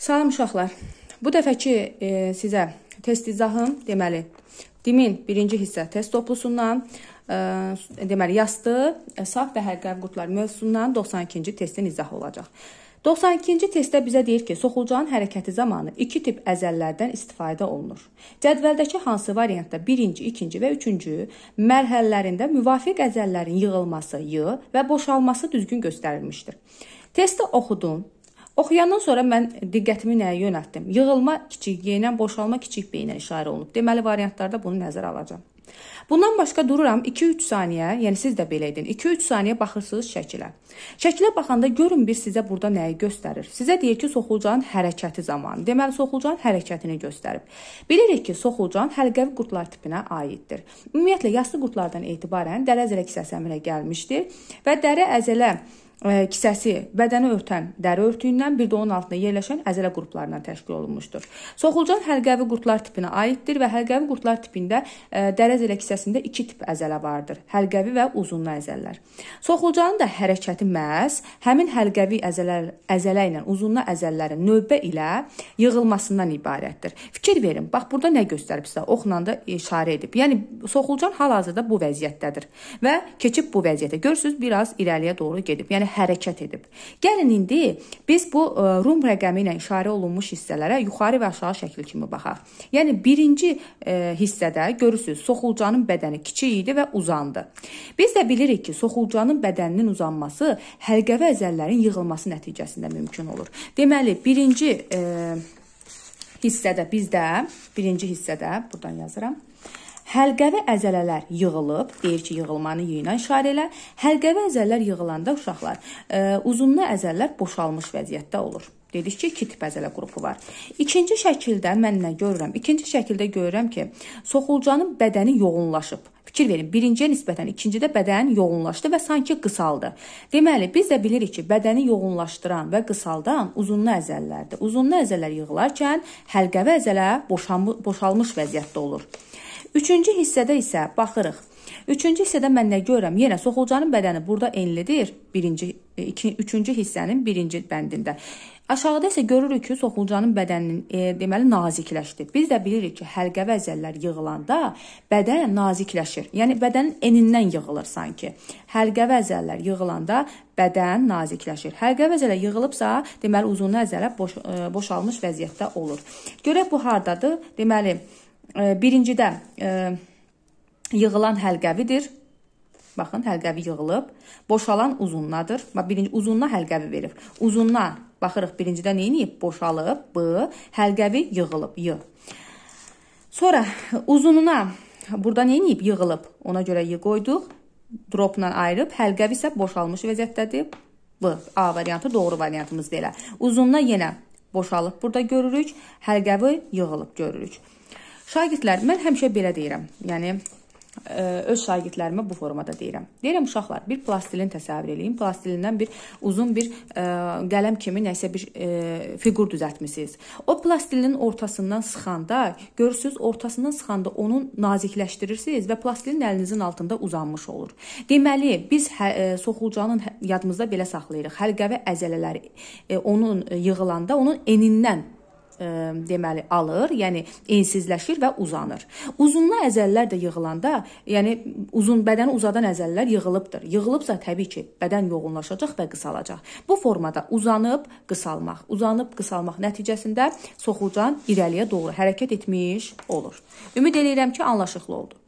Salam uşaqlar. Bu dəfəki e, sizə test izahım, deməli, dimin birinci hissə test toplusundan, e, deməli, yastı, e, saf və hərqəv qutlar mövzusundan 92-ci testin izahı olacaq. 92-ci testdə bizə deyir ki, soxulcanın hərəkəti zamanı iki tip əzəllərdən istifadə olunur. Cədvəldəki hansı variantda birinci, ikinci və üçüncü mərhələlərində müvafiq əzəllərin yığılması, y və boşalması düzgün göstərilmişdir. Testdə oxudun, Oxuyandan sonra mən diqqətimi nəyə yönəltdim? Yığılma kiçik geyinən, boşalma kiçik beyinə işarə olunub. Deməli variantlarda bunu nəzərə alacağam. Bundan başqa dururam 2-3 saniyə, yəni siz də belə edin. 2-3 saniyə baxırsınız şəkilə. Şəkilə baxanda görün bir sizə burada nəyi göstərir. Sizə deyir ki, soxulcağın hərəkəti zamanı. Deməli, soxulcağın hərəkətini göstərib. Bilirik ki, soxulcağın həlqəvi qurtlar tipinə aiddir. Ümumiyyətlə yaslı qurtlardan etibarən dəri əzələ kisəsi əmələ gəlmişdir və dəri əzələ e, kisəsi bədəni örtən dəri örtüyündən bir də onun altında yerləşən əzələ qruplarından təşkil olunmuşdur. Soxulcan həlqəvi qurtlar tipinə aiddir və həlqəvi qurtlar tipində e, dəri əzələ kisəsi hərəcəsində iki tip əzələ vardır: həlqəvi və uzunlu əzələlər. Soxulcanın da hərəkəti məhz həmin həlqəvi əzələr əzələ ilə uzunlu əzələlərin növbə ilə yığılmasından ibarətdir. Fikir verin, bax burada nə göstərib sizə? Oxla da işarə edib. Yəni soxulcan hal-hazırda bu vəziyyətdədir və keçib bu vəziyyətə. Görürsüz, biraz irəliyə doğru gedib, yəni hərəkət edib. Gəlin indi biz bu e, rum rəqəmi ilə işarə olunmuş hissələrə yuxarı və aşağı şəkil kimi baxaq. Yəni birinci e, hissədə görürsüz, soxulcanın bədəni kiçik idi və uzandı. Biz də bilirik ki, soxulcanın bədəninin uzanması həlqəvi əzəllərin yığılması nəticəsində mümkün olur. Deməli, birinci e, hissədə bizdə, birinci hissədə burdan yazıram. Həlqəvi əzələlər yığılıb, deyir ki, yığılmanı ilə işarə elə. Həlqəvi əzələlər yığılanda uşaqlar, e, uzunlu əzələlər boşalmış vəziyyətdə olur. Dedik ki, iki tip əzələ qrupu var. İkinci şəkildə mən nə görürəm? İkinci şəkildə görürəm ki, soxulcanın bədəni yoğunlaşıb. Fikir verin, birinciyə nisbətən ikincidə bədən yoğunlaşdı və sanki qısaldı. Deməli, biz də bilirik ki, bədəni yoğunlaşdıran və qısaldan uzunlu əzəllərdir. Uzunlu əzələr yığılarkən həlqəvi əzələ boşanma, boşalmış vəziyyətdə olur. Üçüncü hissədə isə baxırıq. Üçüncü hissədə mən nə görürəm? Yenə soxulcanın bədəni burada enlidir. Birinci, e, iki, üçüncü hissənin birinci bəndində. Aşağıda isə görürük ki, soxulcanın bədəninin e, deməli nazikləşdi. Biz də bilirik ki, həlqə və əzəllər yığılanda bədən nazikləşir. Yəni bədənin enindən yığılır sanki. Həlqə və əzəllər yığılanda bədən nazikləşir. Həlqə və əzələ yığılıbsa, deməli uzun əzələ boş, e, boşalmış vəziyyətdə olur. Görək bu hardadır? Deməli, Birincidə e, yığılan həlqəvidir. Baxın, həlqəvi yığılıb, boşalan uzunnadır. Bax, birinci uzunna həlqəvi verib. Uzunna baxırıq, birincidə nə edib? Boşalıb, b, həlqəvi yığılıb, y. Sonra uzununa burada nə edib? Yığılıb. Ona görə y qoyduq. Dropla ayırıb, həlqəvi isə boşalmış vəziyyətdədir. B, A variantı doğru variantımızdır elə. Uzununa yenə boşalıb burada görürük, həlqəvi yığılıb görürük. Şagirdlərim, mən həmişə belə deyirəm. Yəni e, öz şagirdlərimə bu formada deyirəm. Deyirəm uşaqlar, bir plastilin təsəvvür eləyin. Plastilindən bir uzun bir ə, e, qələm kimi nəsə bir ə, e, fiqur düzəltmisiniz. O plastilinin ortasından sıxanda, görürsüz, ortasından sıxanda onu nazikləşdirirsiniz və plastilin əlinizin altında uzanmış olur. Deməli, biz hə, ə, soxulcanın hə, yadımızda belə saxlayırıq. Həlqə və əzələləri ə, onun yığılanda onun enindən ə, e, deməli alır, yəni ensizləşir və uzanır. Uzunlu əzəllər də yığılanda, yəni uzun bədəni uzadan əzəllər yığılıbdır. Yığılıbsa təbii ki, bədən yoğunlaşacaq və qısalacaq. Bu formada uzanıb qısalmaq, uzanıb qısalmaq nəticəsində soxulcan irəliyə doğru hərəkət etmiş olur. Ümid edirəm ki, anlaşılıqlı oldu.